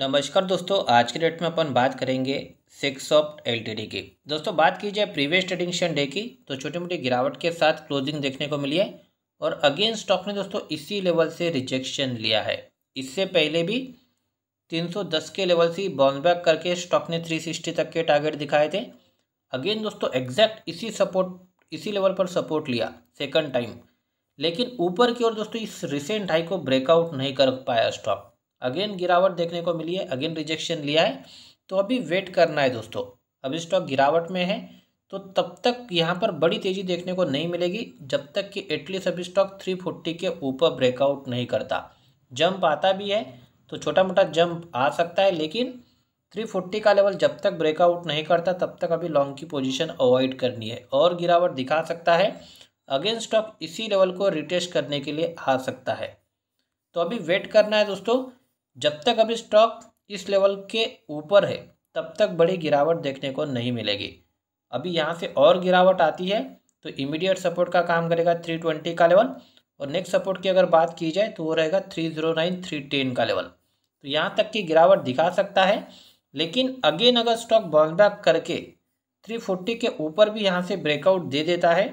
नमस्कार दोस्तों आज के डेट में अपन बात करेंगे सिक्स ऑफ एल की दोस्तों बात की जाए प्रीवियस ट्रेडिंग सेशन डे की तो छोटी मोटी गिरावट के साथ क्लोजिंग देखने को मिली है और अगेन स्टॉक ने दोस्तों इसी लेवल से रिजेक्शन लिया है इससे पहले भी 310 के लेवल से बाउंसबैक करके स्टॉक ने 360 तक के टारगेट दिखाए थे अगेन दोस्तों एग्जैक्ट इसी सपोर्ट इसी लेवल पर सपोर्ट लिया सेकंड टाइम लेकिन ऊपर की ओर दोस्तों इस रिसेंट हाई को ब्रेकआउट नहीं कर पाया स्टॉक अगेन गिरावट देखने को मिली है अगेन रिजेक्शन लिया है तो अभी वेट करना है दोस्तों अभी स्टॉक गिरावट में है तो तब तक यहाँ पर बड़ी तेज़ी देखने को नहीं मिलेगी जब तक कि एटलीस्ट अभी स्टॉक थ्री फोर्टी के ऊपर ब्रेकआउट नहीं करता जंप आता भी है तो छोटा मोटा जंप आ सकता है लेकिन थ्री फोर्टी का लेवल जब तक ब्रेकआउट नहीं करता तब तक अभी लॉन्ग की पोजीशन अवॉइड करनी है और गिरावट दिखा सकता है अगेन स्टॉक इसी लेवल को रिटेस्ट करने के लिए आ सकता है तो अभी वेट करना है दोस्तों जब तक अभी स्टॉक इस लेवल के ऊपर है तब तक बड़ी गिरावट देखने को नहीं मिलेगी अभी यहाँ से और गिरावट आती है तो इमीडिएट सपोर्ट का काम करेगा थ्री ट्वेंटी का लेवल और नेक्स्ट सपोर्ट की अगर बात की जाए तो वो रहेगा three zero nine three ten का लेवल तो यहाँ तक की गिरावट दिखा सकता है लेकिन अगेन अगर स्टॉक बाउंसबैक करके थ्री फोर्टी के ऊपर भी यहाँ से ब्रेकआउट दे देता है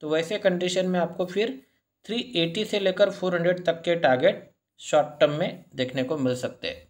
तो वैसे कंडीशन में आपको फिर थ्री एटी से लेकर फोर हंड्रेड तक के टारगेट शॉर्ट टर्म में देखने को मिल सकते हैं